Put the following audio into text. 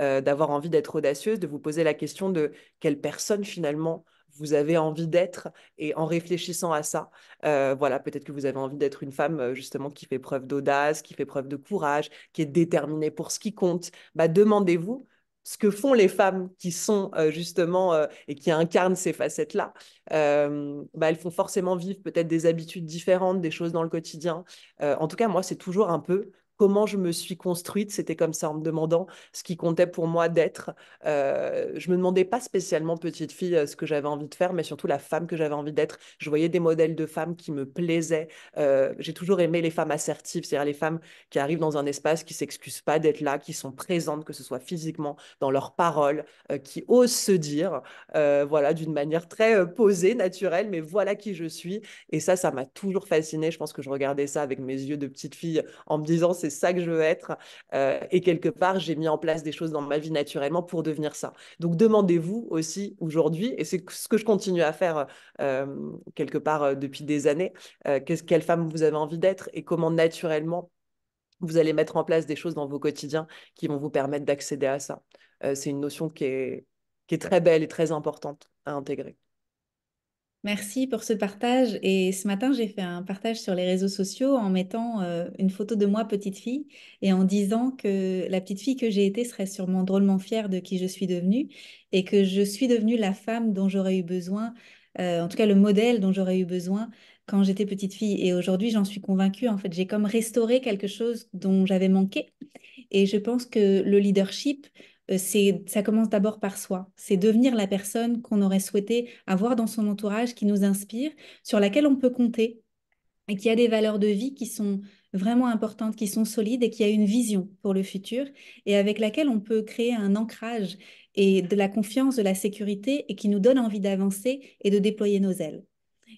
Euh, d'avoir envie d'être audacieuse, de vous poser la question de quelle personne finalement vous avez envie d'être et en réfléchissant à ça, euh, voilà, peut-être que vous avez envie d'être une femme euh, justement qui fait preuve d'audace, qui fait preuve de courage, qui est déterminée pour ce qui compte. Bah, demandez-vous ce que font les femmes qui sont justement et qui incarnent ces facettes-là. Bah, elles font forcément vivre peut-être des habitudes différentes, des choses dans le quotidien. en tout cas, moi, c'est toujours un peu comment je me suis construite, c'était comme ça en me demandant ce qui comptait pour moi d'être. Euh, je me demandais pas spécialement petite fille euh, ce que j'avais envie de faire, mais surtout la femme que j'avais envie d'être. Je voyais des modèles de femmes qui me plaisaient. Euh, j'ai toujours aimé les femmes assertives, c'est-à-dire les femmes qui arrivent dans un espace, qui s'excusent pas d'être là, qui sont présentes, que ce soit physiquement, dans leurs paroles, euh, qui osent se dire, voilà, d'une manière très posée, naturelle, mais voilà qui je suis. Et ça, ça m'a toujours fascinée. Je pense que je regardais ça avec mes yeux de petite fille en me disant, c'est ça que je veux être. Euh, et quelque part, j'ai mis en place des choses dans ma vie naturellement pour devenir ça. Donc demandez-vous aussi aujourd'hui, et c'est ce que je continue à faire euh, quelque part euh, depuis des années, quelle femme vous avez envie d'être et comment naturellement vous allez mettre en place des choses dans vos quotidiens qui vont vous permettre d'accéder à ça. c'est une notion qui est très belle et très importante à intégrer. Merci pour ce partage. Et ce matin, j'ai fait un partage sur les réseaux sociaux en mettant euh, une photo de moi petite fille et en disant que la petite fille que j'ai été serait sûrement drôlement fière de qui je suis devenue et que je suis devenue la femme dont j'aurais eu besoin, euh, en tout cas le modèle dont j'aurais eu besoin quand j'étais petite fille. Et aujourd'hui, j'en suis convaincue. En fait, j'ai comme restauré quelque chose dont j'avais manqué. Et je pense que le leadership, euh, c'est ça commence d'abord par soi. C'est devenir la personne qu'on aurait souhaité avoir dans son entourage, qui nous inspire, sur laquelle on peut compter et qui a des valeurs de vie qui sont vraiment importantes, qui sont solides et qui a une vision pour le futur et avec laquelle on peut créer un ancrage et de la confiance, de la sécurité et qui nous donne envie d'avancer et de déployer nos ailes.